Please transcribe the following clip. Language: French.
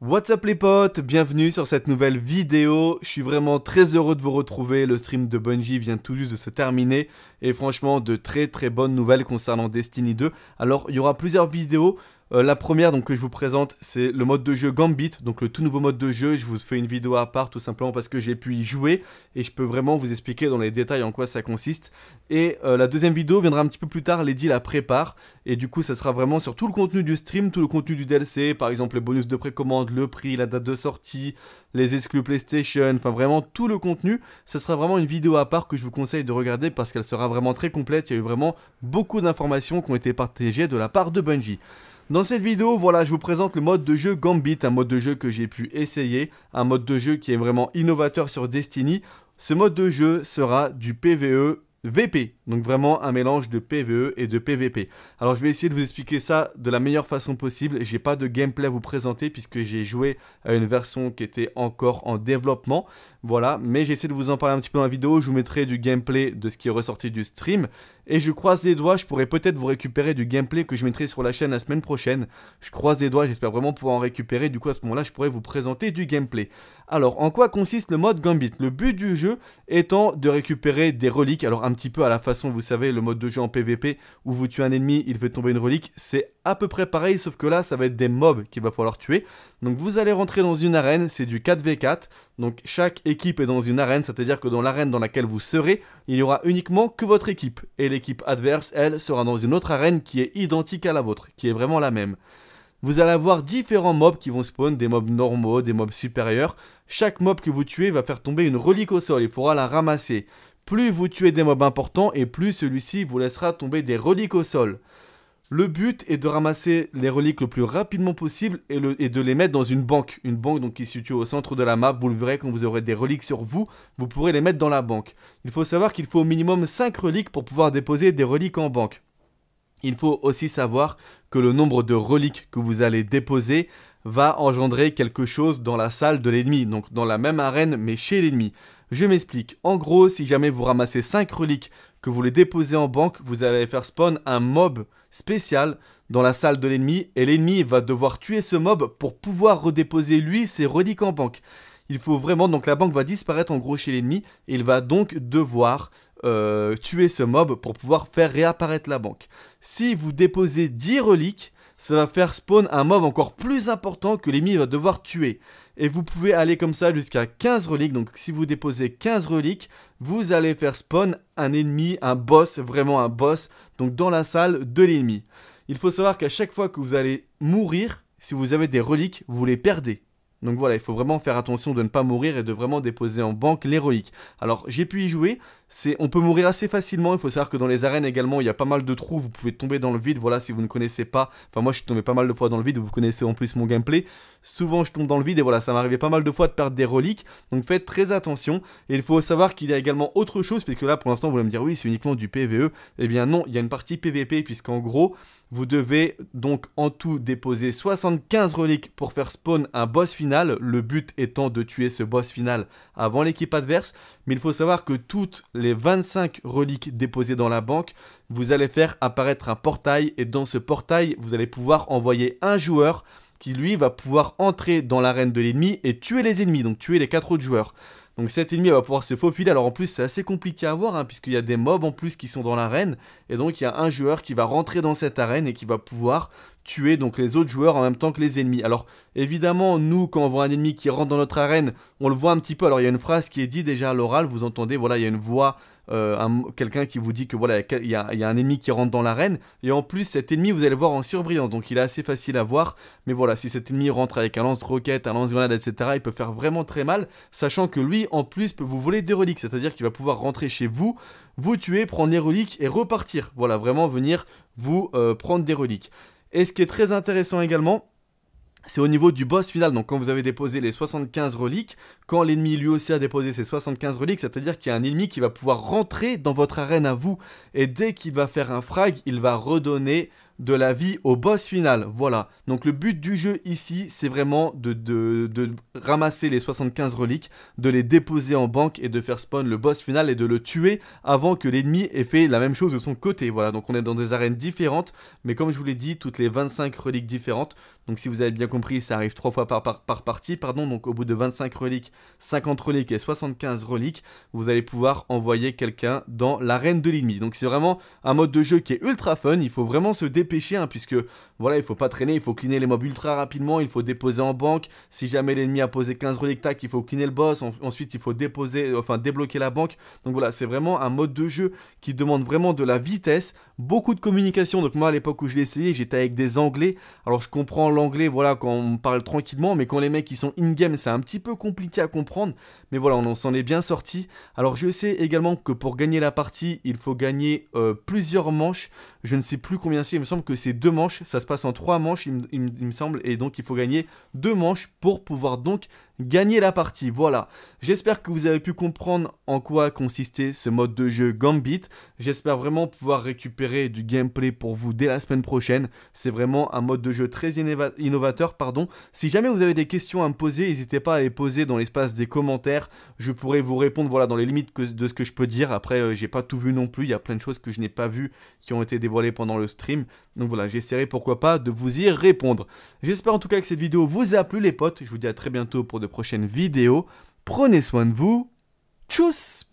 What's up les potes, bienvenue sur cette nouvelle vidéo, je suis vraiment très heureux de vous retrouver, le stream de Bungie vient tout juste de se terminer et franchement de très très bonnes nouvelles concernant Destiny 2, alors il y aura plusieurs vidéos, euh, la première donc, que je vous présente, c'est le mode de jeu Gambit, donc le tout nouveau mode de jeu. Je vous fais une vidéo à part tout simplement parce que j'ai pu y jouer et je peux vraiment vous expliquer dans les détails en quoi ça consiste. Et euh, la deuxième vidéo viendra un petit peu plus tard, Lady la prépare. Et du coup, ça sera vraiment sur tout le contenu du stream, tout le contenu du DLC, par exemple les bonus de précommande, le prix, la date de sortie, les exclus PlayStation, enfin vraiment tout le contenu. Ça sera vraiment une vidéo à part que je vous conseille de regarder parce qu'elle sera vraiment très complète. Il y a eu vraiment beaucoup d'informations qui ont été partagées de la part de Bungie. Dans cette vidéo, voilà, je vous présente le mode de jeu Gambit, un mode de jeu que j'ai pu essayer, un mode de jeu qui est vraiment innovateur sur Destiny. Ce mode de jeu sera du PVE VP, donc vraiment un mélange de PVE et de PVP. Alors je vais essayer de vous expliquer ça de la meilleure façon possible, j'ai pas de gameplay à vous présenter puisque j'ai joué à une version qui était encore en développement, voilà, mais j'essaie de vous en parler un petit peu dans la vidéo, je vous mettrai du gameplay de ce qui est ressorti du stream, et je croise les doigts, je pourrais peut-être vous récupérer du gameplay que je mettrai sur la chaîne la semaine prochaine, je croise les doigts, j'espère vraiment pouvoir en récupérer, du coup à ce moment-là je pourrais vous présenter du gameplay. Alors en quoi consiste le mode Gambit Le but du jeu étant de récupérer des reliques, alors un petit peu à la façon, vous savez, le mode de jeu en PVP où vous tuez un ennemi, il fait tomber une relique. C'est à peu près pareil, sauf que là, ça va être des mobs qu'il va falloir tuer. Donc vous allez rentrer dans une arène, c'est du 4v4. Donc chaque équipe est dans une arène, c'est-à-dire que dans l'arène dans laquelle vous serez, il n'y aura uniquement que votre équipe. Et l'équipe adverse, elle, sera dans une autre arène qui est identique à la vôtre, qui est vraiment la même vous allez avoir différents mobs qui vont spawn, des mobs normaux, des mobs supérieurs. Chaque mob que vous tuez va faire tomber une relique au sol, il faudra la ramasser. Plus vous tuez des mobs importants et plus celui-ci vous laissera tomber des reliques au sol. Le but est de ramasser les reliques le plus rapidement possible et, de les mettre dans une banque. Une banque donc qui se situe au centre de la map. Vous le verrez quand vous aurez des reliques sur vous, vous pourrez les mettre dans la banque. Il faut savoir qu'il faut au minimum 5 reliques pour pouvoir déposer des reliques en banque. Il faut aussi savoir que le nombre de reliques que vous allez déposer va engendrer quelque chose dans la salle de l'ennemi, donc dans la même arène mais chez l'ennemi. Je m'explique. En gros, si jamais vous ramassez 5 reliques que vous les déposez en banque, vous allez faire spawn un mob spécial dans la salle de l'ennemi et l'ennemi va devoir tuer ce mob pour pouvoir redéposer lui ses reliques en banque. Il faut vraiment, donc la banque va disparaître en gros chez l'ennemi et il va donc devoir euh, tuer ce mob pour pouvoir faire réapparaître la banque. Si vous déposez 10 reliques, ça va faire spawn un mob encore plus important que l'ennemi va devoir tuer. Et vous pouvez aller comme ça jusqu'à 15 reliques, donc si vous déposez 15 reliques, vous allez faire spawn un ennemi, un boss, vraiment un boss, donc dans la salle de l'ennemi. Il faut savoir qu'à chaque fois que vous allez mourir, si vous avez des reliques, vous les perdez. Donc voilà, il faut vraiment faire attention de ne pas mourir et de vraiment déposer en banque les reliques. Alors j'ai pu y jouer, on peut mourir assez facilement. Il faut savoir que dans les arènes également, il y a pas mal de trous. Vous pouvez tomber dans le vide. Voilà, si vous ne connaissez pas. Enfin, moi, je suis tombé pas mal de fois dans le vide. Vous connaissez en plus mon gameplay. Souvent, je tombe dans le vide et voilà, ça m'arrivait pas mal de fois de perdre des reliques. Donc, faites très attention. Et il faut savoir qu'il y a également autre chose, puisque là, pour l'instant, vous allez me dire oui, c'est uniquement du PVE. Eh bien, non, il y a une partie PVP, puisqu'en gros, vous devez donc en tout déposer 75 reliques pour faire spawn un boss final. Le but étant de tuer ce boss final avant l'équipe adverse. Mais il faut savoir que toutes les 25 reliques déposées dans la banque, vous allez faire apparaître un portail et dans ce portail, vous allez pouvoir envoyer un joueur qui lui va pouvoir entrer dans l'arène de l'ennemi et tuer les ennemis, donc tuer les quatre autres joueurs. Donc cet ennemi va pouvoir se faufiler, alors en plus c'est assez compliqué à voir, hein, puisqu'il y a des mobs en plus qui sont dans l'arène, et donc il y a un joueur qui va rentrer dans cette arène et qui va pouvoir tuer donc les autres joueurs en même temps que les ennemis. Alors évidemment, nous quand on voit un ennemi qui rentre dans notre arène, on le voit un petit peu, alors il y a une phrase qui est dite déjà à l'oral, vous entendez, voilà, il y a une voix euh, quelqu'un qui vous dit que voilà, il y, y, a un ennemi qui rentre dans l'arène. Et en plus, cet ennemi, vous allez le voir en surbrillance, donc il est assez facile à voir. Mais voilà, si cet ennemi rentre avec un lance-roquette, un lance-grenade, etc., il peut faire vraiment très mal, sachant que lui, en plus peut vous voler des reliques, c'est-à-dire qu'il va pouvoir rentrer chez vous, vous tuer, prendre les reliques et repartir. Voilà, vraiment venir vous euh, prendre des reliques. Et ce qui est très intéressant également, c'est au niveau du boss final, donc quand vous avez déposé les 75 reliques, quand l'ennemi lui aussi a déposé ses 75 reliques, c'est-à-dire qu'il y a un ennemi qui va pouvoir rentrer dans votre arène à vous, et dès qu'il va faire un frag, il va redonner de la vie au boss final. Voilà. Donc le but du jeu ici, c'est vraiment de, de, ramasser les 75 reliques, de les déposer en banque et de faire spawn le boss final et de le tuer avant que l'ennemi ait fait la même chose de son côté. Voilà, donc on est dans des arènes différentes, mais comme je vous l'ai dit, toutes les 25 reliques différentes. Donc si vous avez bien compris, ça arrive 3 fois par, par, par partie, pardon. Donc au bout de 25 reliques, 50 reliques et 75 reliques, vous allez pouvoir envoyer quelqu'un dans l'arène de l'ennemi. Donc c'est vraiment un mode de jeu qui est ultra fun, il faut vraiment se déplacer pêcher, hein, puisque voilà, il faut pas traîner, il faut cleaner les mobs ultra rapidement, il faut déposer en banque. Si jamais l'ennemi a posé 15 reliques, il faut cleaner le boss. ensuite, il faut déposer, enfin débloquer la banque. Donc voilà, c'est vraiment un mode de jeu qui demande vraiment de la vitesse, beaucoup de communication. Donc moi, à l'époque où je l'ai essayé, j'étais avec des Anglais. Alors je comprends l'anglais, voilà, quand on parle tranquillement, mais quand les mecs ils sont in-game, c'est un petit peu compliqué à comprendre. Mais voilà, on s'en est bien sorti. Alors je sais également que pour gagner la partie, il faut gagner euh, plusieurs manches. Je ne sais plus combien c'est, il me semble que c'est deux manches, ça se passe en trois manches, il, me semble, et donc il faut gagner deux manches pour pouvoir donc gagner la partie. Voilà. J'espère que vous avez pu comprendre en quoi consistait ce mode de jeu Gambit. J'espère vraiment pouvoir récupérer du gameplay pour vous dès la semaine prochaine. C'est vraiment un mode de jeu très innovateur, pardon. Si jamais vous avez des questions à me poser, n'hésitez pas à les poser dans l'espace des commentaires. Je pourrai vous répondre, voilà, dans les limites de ce que je peux dire. Après, euh, j'ai pas tout vu non plus. Il y a plein de choses que je n'ai pas vues qui ont été dévoilées pendant le stream. Donc voilà, j'essaierai pourquoi pas de vous y répondre. J'espère en tout cas que cette vidéo vous a plu les potes. Je vous dis à très bientôt pour de prochaines vidéos. Prenez soin de vous. Tchuss